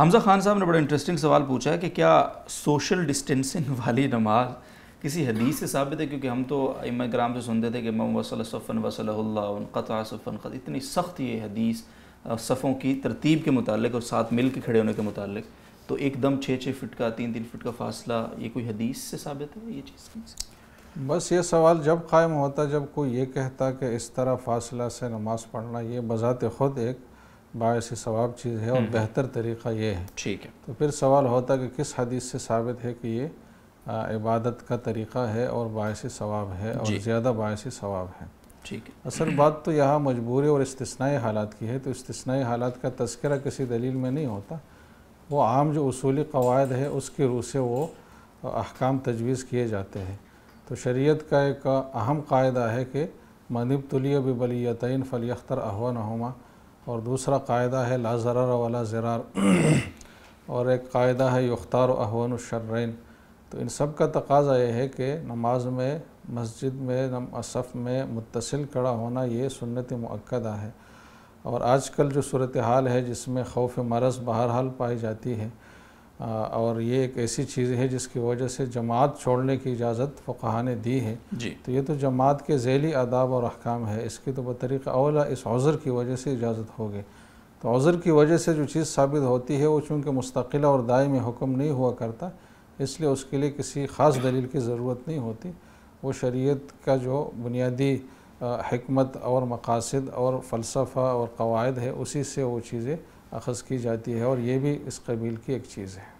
हमज़ा खान साहब ने बड़ा इंटरेस्टिंग सवाल पूछा है कि क्या सोशल डिस्टेंसिंग वाली नमाज किसी हदीस से साबित है क्योंकि हम तो इम ग्राम से सुनते थे कि मम वसल सफ़न सफ़न ख़त इतनी सख्त ये हदीस सफ़ों की तरतीब के मुतालिक और साथ मिल के खड़े होने के मुतालिक तो एकदम छः छः फिट का तीन तीन फिट का फासला ये कोई हदीस से साबित है ये चीज़ बस ये सवाल जब कायम होता जब कोई ये कहता कि इस तरह फासला से नमाज़ पढ़ना ये बज़ात ख़ुद एक बायस सवाब चीज़ है और हम्म, हम्म। बेहतर तरीक़ा ये है ठीक है तो फिर सवाल होता कि किस हदीस से साबित है कि ये आ, इबादत का तरीक़ा है और बायस सवाब है और ज़्यादा बायस सवाब है ठीक है असल बात तो यहाँ मजबूरी और इसतनाई हालात की है तो इस्तना हालात का तस्करा किसी दलील में नहीं होता वो आम जो असूली कवायद है उसके रू से वो अहकाम तजवीज़ किए जाते हैं तो शरीय का एक अहम कायदा है कि मनब बिबलियतिन फ़ली अख्तर अहवा नहमा और दूसरा कायदा है ला ज़रार वाला ज़रार और एक कायदा है युख्तार अहवन शर्रैन तो इन सब का तकाजा यह है कि नमाज में मस्जिद में नम असफ़ में मुतसिल खड़ा होना ये सुन्नत मक्दा है और आजकल जो सूरत हाल है जिसमें खौफ मरज़ बहरहाल पाई जाती है और ये एक ऐसी चीज़ है जिसकी वजह से जमात छोड़ने की इजाज़त फ़कहा ने दी है जी तो ये तो जमात के झैली आदाब और अहकाम है इसकी तो बतरीक़ अवला इस अज़र की वजह से इजाज़त हो गई तो अज़र की वजह से जो चीज़ साबित होती है वो चूँकि मुस्तकिल और में हुक्म नहीं हुआ करता इसलिए उसके लिए किसी ख़ास दलील की ज़रूरत नहीं होती वो शरीयत का जो बुनियादी हमत और मकासद और फ़लसफ़ा और कवायद है उसी से वो चीज़ें अखज़ की जाती है और ये भी इस कबील की एक चीज़ है